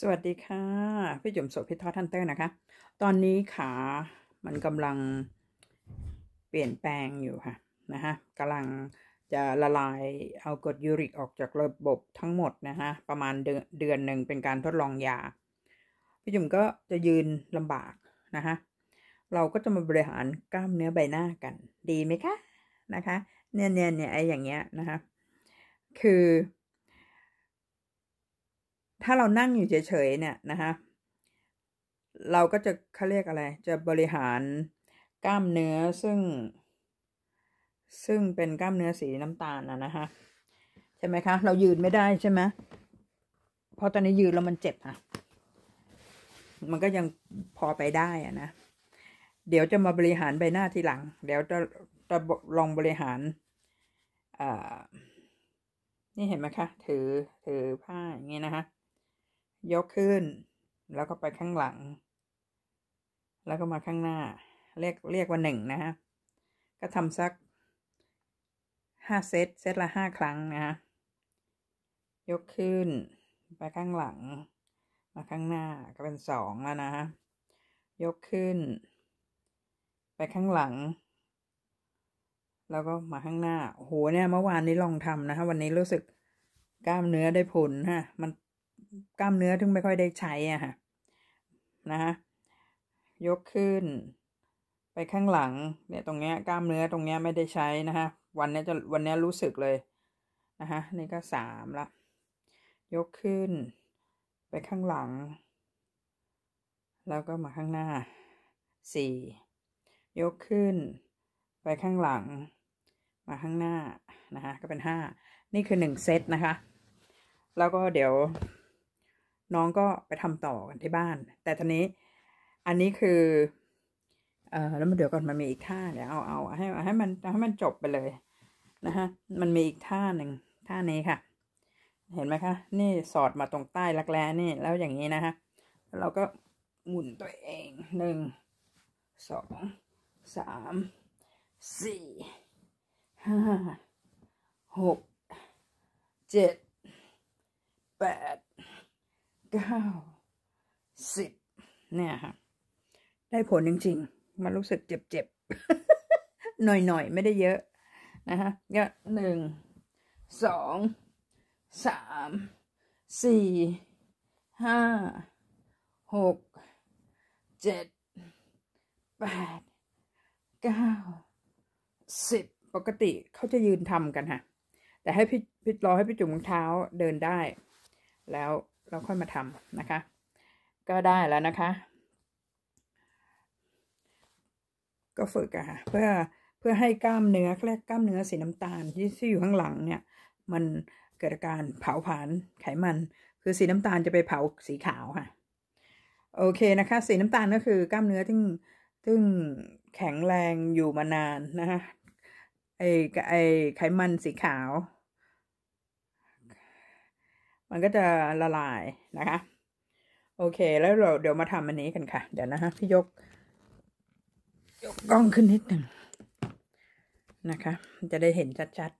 สวัสดีค่ะพี่จุ๋มโสพิทอทันเตอร์นะคะ ตอนนี้ขามันกำลังเปลี่ยนแปลงอยู่ค่ะนะฮะกำลังจะละลายเอากรดยูริกออกจากระบบทั้งหมดนะฮะประมาณเดือนเดือนหนึ่งเป็นการทดลองยาพี่จุ๋มก็จะยืนลำบากนะคะเราก็จะมาบริหารกล้ามเนื้อใบหน้ากัน ดีไหมคะนะคะเนี่ยเนี่ยเนี่ยไออย่างเงี้ยนะคะคือถ้าเรานั่งอยู่เฉยๆเนี่ยนะคะเราก็จะเขาเรียกอะไร จะบริหารกล้ามเนื้อซึ่ง ซึ่งเป็นกล้ามเนื้อสีน้ำตาลนะนะคะใช่ไหมคะ เรายืนไม่ได้ใช่ไหมเพราะตอนนี้ยืนแล้วมันเจ็บอะมันก็ยังพอไปได้อะนะเดี๋ยวจะมาบริหารใบหน้าทีหลัง เดี๋ยวจะจะลองบริหารอ่านี่เห็นไหมคะถือถือผ้าอย่างนี้นะคะยกขึ้นแล้วก็ไปข้างหลังแล้วก็มาข้างหน้าเรียกเรียกว่าหนึ่งนะฮะ ก็ทำสักห้าเซตเซตละห้าครั้งนะฮะยกขึ้น ไปข้างหลังมาข้างหน้าก็เป็นสองแล้วนะฮะ ยกขึ้น ไปข้างหลัง แล้วก็มาข้างหน้าโหเนี่ยเมื่อวานนี้ลองทำนะฮะวันนี้รู้สึกกล้ามเนื้อได้ผลฮะมันกล้ามเนื้อถึงไม่ค่อยได้ใช้อ่ะค่ะ นะฮะ ยกขึ้น ไปข้างหลังเนี่ยตรงเนี้ยกล้ามเนื้อตรงเนี้ยไม่ได้ใช้นะฮะ วันนี้จะวันนี้รู้สึกเลยนะคะนี่ก็สามละยกขึ้น ไปข้างหลัง แล้วก็มาข้างหน้าสี่ยกขึ้น ไปข้างหลัง มาข้างหน้านะคะ ก็เป็นห้า นี่คือหนึ่งเซตนะคะ แล้วก็เดี๋ยวน้องก็ไปทำต่อกันที่บ้าน แต่ทีนี้อันนี้คือเออแล้วมาเดี๋ยวก่อนมันมีอีกท่าเดี๋ยวเอาเอาให้ให้มันให้มันจบไปเลยนะคะมันมีอีกท่าหนึ่งท่านี้ค่ะ เห็นไหมคะนี่สอดมาตรงใต้รักแร้นี่แล้วอย่างนี้นะคะเราก็ หมุนตัวเองหนึ่งสองสามสี่ห้าหกเจ็ดแปดเก้าสิบเนี่ยค่ะได้ผล จริงๆมันรู้สึกเจ็บเจ็บหน่อยหน่อยไม่ได้เยอะนะคะก็หนึ่งสองสาม สี่ ห้าหกเจ็ดแปดเก้าสิบปกติเขาจะยืนทำกันค่ะแต่ให้พี่พี่ รอ ให้พี่จุ๋มเท้าเดินได้แล้วเราค่อยมาทำนะคะ ก็ได้แล้วนะคะ ก็ฝึกอะค่ะเพื่อเพื่อให้กล้ามเนื้อแรกกล้ามเนื้อสีน้ำตาลที่ที่อยู่ข้างหลังเนี่ยมันเกิดการเผาผลาญไขมัน คือสีน้ำตาลจะไปเผาสีขาวค่ะโอเคนะคะ สีน้ำตาลก็คือกล้ามเนื้อที่ซึ่งแข็งแรงอยู่มานานนะคะไอไอไขมันสีขาวมันก็จะละลายนะคะ โอเค แล้วเราเดี๋ยวมาทำอันนี้กันค่ะ เดี๋ยวนะฮะพี่ยก ยกกล้องขึ้นนิดหนึ่งนะคะจะได้เห็นชัด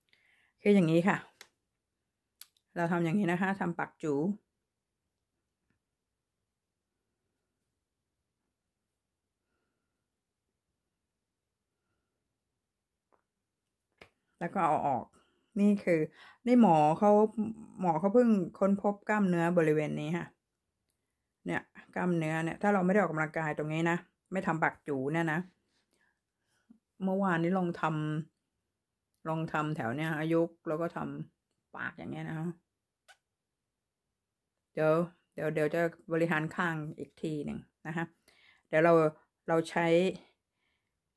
ๆคืออย่างนี้ค่ะ เราทำอย่างนี้นะคะทำปักจู แล้วก็เอาออกนี่คือนี่หมอเขาหมอเขาเพิ่งค้นพบกล้ามเนื้อบริเวณนี้ค่ะเนี่ยกล้ามเนื้อเนี่ย ถ้าเราไม่ได้ออกกำลังกายตรงนี้นะไม่ทำปักจูเนี่ยนะ เมื่อวานนี้ลองทำลองทำแถวเนี่ยอายุแล้วก็ทำปากอย่างเงี้ยนะเดี๋ยวเดี๋ยวเดี๋ยวจะบริหารข้างอีกทีหนึ่งนะคะเดี๋ยวเราเราใช้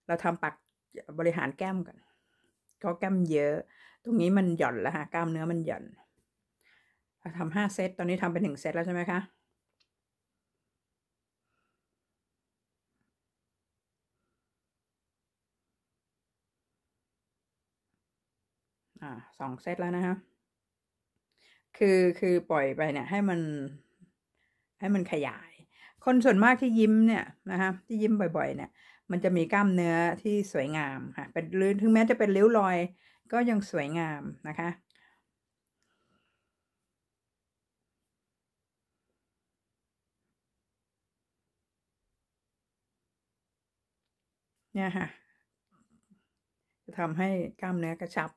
เราทำปากบริหารแก้มก่อนก็แก้มเยอะตรงนี้มันหย่อนแล้วค่ะกล้ามเนื้อมันหย่อนทำห้าเซตตอนนี้ทำไปหนึ่งเซตแล้วใช่ไหมคะสองเซตแล้วนะคะคือคือปล่อยไปเนี่ยให้มันให้มันขยาย คนส่วนมากที่ยิ้มเนี่ยนะคะที่ยิ้มบ่อยๆเนี่ยมันจะมีกล้ามเนื้อที่สวยงามค่ะเป็นหรือถึงแม้จะเป็นริ้วรอยก็ยังสวยงามนะคะ เนี่ยค่ะจะทำให้กล้ามเนื้อกระชับ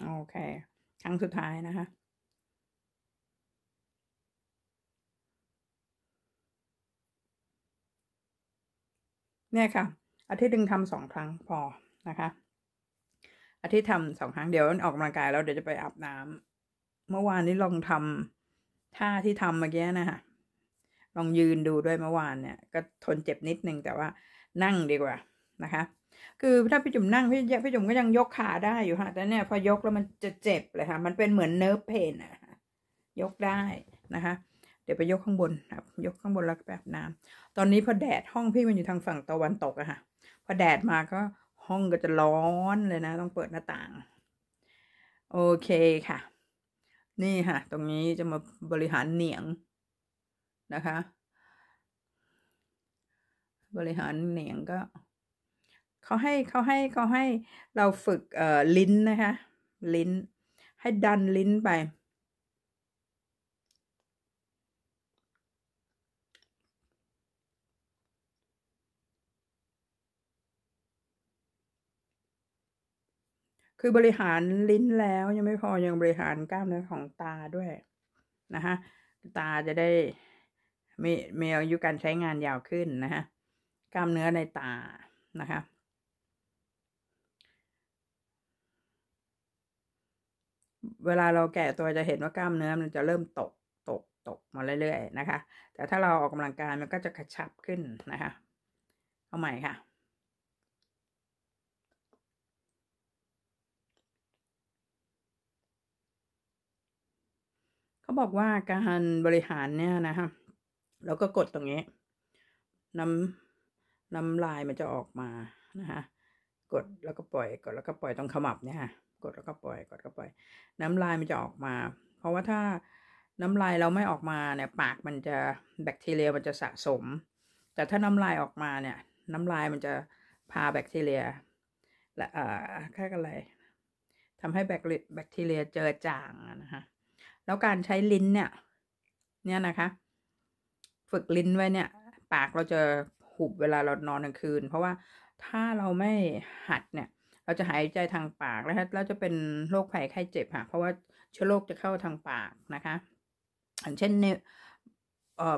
โอเค ครั้งสุดท้ายนะคะเนี่ยค่ะอาทิตย์หนึ่งทำสองครั้งพอนะคะอาทิตย์ทำสองครั้งเดี๋ยว ออกกำลังกาย แล้วเดี๋ยวจะไปอาบน้ำเมื่อวานนี้ลองทำท่าที่ทำเมื่อกี้นะคะลองยืนดูด้วยเมื่อวานเนี่ย ก็ทนเจ็บนิดนึง แต่ว่านั่งดีกว่านะคะ คือถ้าพี่จุ๋มนั่งพี่พี่จุ๋มก็ยังยกขาได้อยู่ค่ะ แต่เนี่ยพอยกแล้วมันจะเจ็บเลยค่ะ มันเป็นเหมือนเนิร์ฟเพนนอะยกได้นะคะ เดี๋ยวไปยกข้างบนครับยกข้างบนแล้วแบบน้ำตอนนี้พอแดดห้องพี่มันอยู่ทางฝั่งตะวันตกอะค่ะ พอแดดมาก็ห้องก็จะร้อนเลยนะ ต้องเปิดหน้าต่าง โอเคค่ะ นี่ค่ะตรงนี้จะมาบริหารเหนียงนะคะ บริหารเหนียงก็เขาให้เขาให้ เขาให้เราฝึกเอ่อลิ้นนะคะลิ้นให้ดันลิ้นไป คือบริหารลิ้นแล้วยังไม่พอยังบริหารกล้ามเนื้อของตาด้วยนะคะตาจะได้มไมีอายุการใช้งานยาวขึ้นนะคะกล้ามเนื้อในตานะคะเวลาเราแก่ตัวจะเห็นว่ากล้ามเนื้อมันจะเริ่มตก ตก ตก มาเรื่อย ๆ นะคะ แต่ถ้าเราออกกำลังกายมันก็จะกระชับขึ้นนะคะเอาใหม่ค่ะ เขาบอกว่าการบริหารเนี่ยนะคะแล้วก็กดตรงนี้น้ำน้ำลายมันจะออกมา นะคะกดแล้วก็ปล่อยกดแล้วก็ปล่อย ตรงขมับเนี่ยค่ะกดแล้วก็ปล่อยกดก็ปล่อยน้ำลายมันจะออกมา เพราะว่าถ้าน้ำลายเราไม่ออกมาเนี่ย ปากมันจะแบคทีเรียมันจะสะสม แต่ถ้าน้ำลายออกมาเนี่ย น้ำลายมันจะพาแบคทีเรียและเอ่อแค่กัอะไรทำให้แบคแบคทีเรียเจอจางนะคะแล้วการใช้ลิ้นเนี่ยเนี่ยนะคะ ฝึกลิ้นไว้เนี่ย ปากเราจะหุบเวลาเรานอนกลางคืน เพราะว่าถ้าเราไม่หัดเนี่ยเราจะหายใจทางปากนะคะแล้วจะเป็นโรคภัยไข้เจ็บค่ะ เพราะว่าเชื้อโรคจะเข้าทางปากนะคะ อย่างเช่นเนี่ย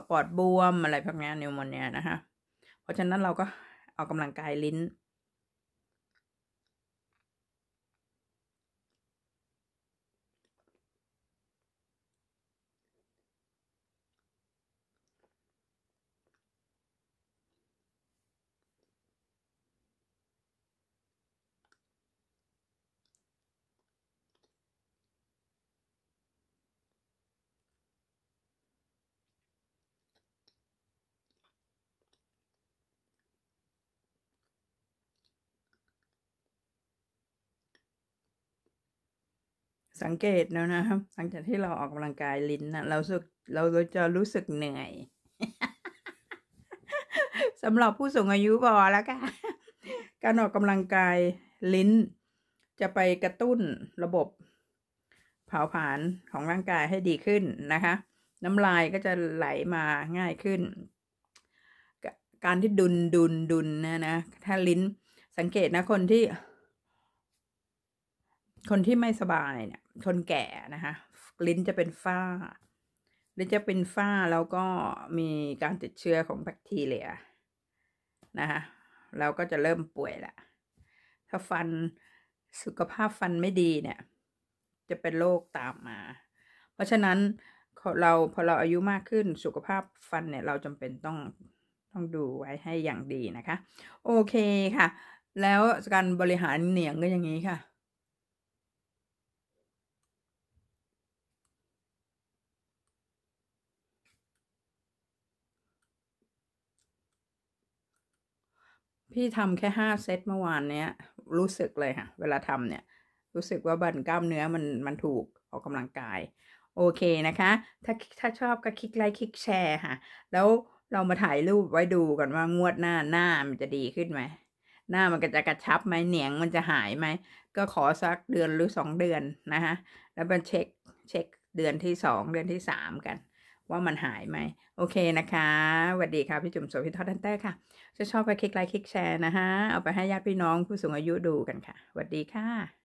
ปอดบวมอะไรพวกนี้นิวโมเนียนะคะ เพราะฉะนั้นเราก็ออกกำลังกายลิ้นสังเกตแล้วนะครับหลังจากที่เราออกกำลังกายลิ้นนะ เราสึกเราจะรู้สึกเหนื่อยสำหรับผู้สูงอายุบอแล้วค่ะการออกกำลังกายลิ้น จะไปกระตุ้นระบบเผาผลาญของร่างกายให้ดีขึ้นนะคะ น้ำลายก็จะไหลมาง่ายขึ้น การที่ดุนดุนดุนนะนะถ้าลิ้นสังเกตนะคนที่คนที่ไม่สบายเนี่ยคนแก่นะคะ ลิ้นจะเป็นฝ้าลิ้นจะเป็นฝ้าแล้วก็มีการติดเชื้อของแบคทีเรียนะคะ เราก็จะเริ่มป่วยแหละ ถ้าฟันสุขภาพฟันไม่ดีเนี่ย จะเป็นโรคตามมา เพราะฉะนั้นเราพอเราอายุมากขึ้น สุขภาพฟันเนี่ยเราจำเป็นต้องต้องดูไว้ให้อย่างดีนะคะ โอเคค่ะ แล้วการบริหารเหนียงก็อย่างนี้ค่ะพี่ทำ แค่ห้าเซตเมื่อวานเนี้ยรู้สึกเลยค่ะเวลาทำเนี่ยรู้สึกว่าบันกล้ามเนื้อมันมันถูกออกกำลังกายโอเคนะคะ ถ้าถ้าชอบก็คลิกไลค์คลิกแชร์ค่ะแล้วเรามาถ่ายรูปไว้ดูก่อนว่างวดหน้าหน้ามันจะดีขึ้นไหมหน้ามันก็จะกระชับไหมเหนียงมันจะหายไหมก็ขอสักเดือนหรือสองเดือนนะคะแล้วมาเช็คเช็คเดือนที่สองเดือนที่สามกันว่ามันหายไหมโอเคนะคะสวัสดีค่ะ พี่จุ๋มโสพ่ทอดันเตอร์ค่ะจะชอบไปคลิกไลค์คลิกแชร์นะฮะ เอาไปให้ญาติพี่น้องผู้สูงอายุดูกันค่ะสวัสดีค่ะ